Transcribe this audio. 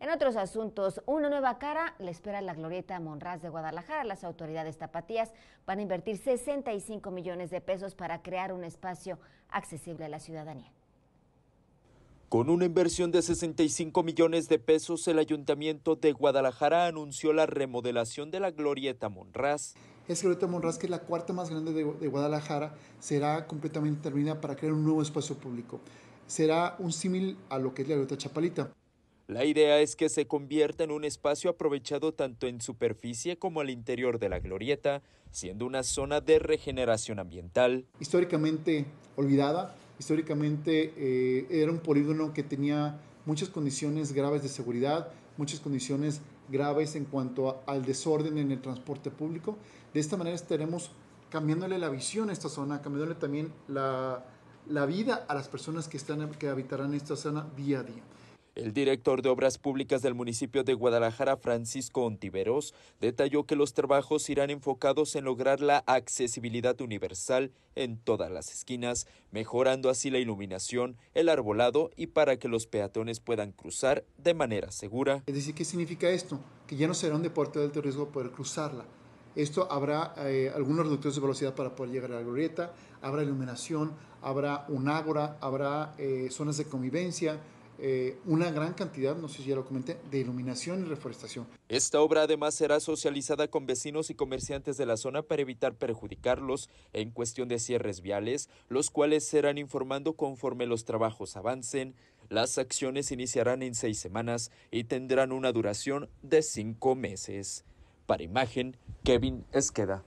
En otros asuntos, una nueva cara le espera la glorieta Monraz de Guadalajara. Las autoridades tapatías van a invertir 65 millones de pesos para crear un espacio accesible a la ciudadanía. Con una inversión de 65 millones de pesos, el Ayuntamiento de Guadalajara anunció la remodelación de la Glorieta Monraz. Es Glorieta Monraz, que es la cuarta más grande de, de Guadalajara, será completamente terminada para crear un nuevo espacio público. Será un símil a lo que es la Glorieta Chapalita. La idea es que se convierta en un espacio aprovechado tanto en superficie como al interior de la glorieta, siendo una zona de regeneración ambiental. Históricamente olvidada, históricamente eh, era un polígono que tenía muchas condiciones graves de seguridad, muchas condiciones graves en cuanto al desorden en el transporte público. De esta manera estaremos cambiándole la visión a esta zona, cambiándole también la, vida a las personas que, están, que habitarán esta zona día a día. El director de Obras Públicas del municipio de Guadalajara, Francisco Ontiveros, detalló que los trabajos irán enfocados en lograr la accesibilidad universal en todas las esquinas, mejorando así la iluminación, el arbolado y para que los peatones puedan cruzar de manera segura. Es decir, ¿qué significa esto? Que ya no será un deporte de alto riesgo poder cruzarla. Esto habrá eh, algunos reductores de velocidad para poder llegar a la glorieta, habrá iluminación, habrá un ágora, habrá eh, zonas de convivencia, eh, una gran cantidad, no sé si ya lo comenté, de iluminación y reforestación. Esta obra además será socializada con vecinos y comerciantes de la zona para evitar perjudicarlos en cuestión de cierres viales, los cuales serán informando conforme los trabajos avancen. Las acciones iniciarán en seis semanas y tendrán una duración de cinco meses. Para imagen, Kevin Esqueda.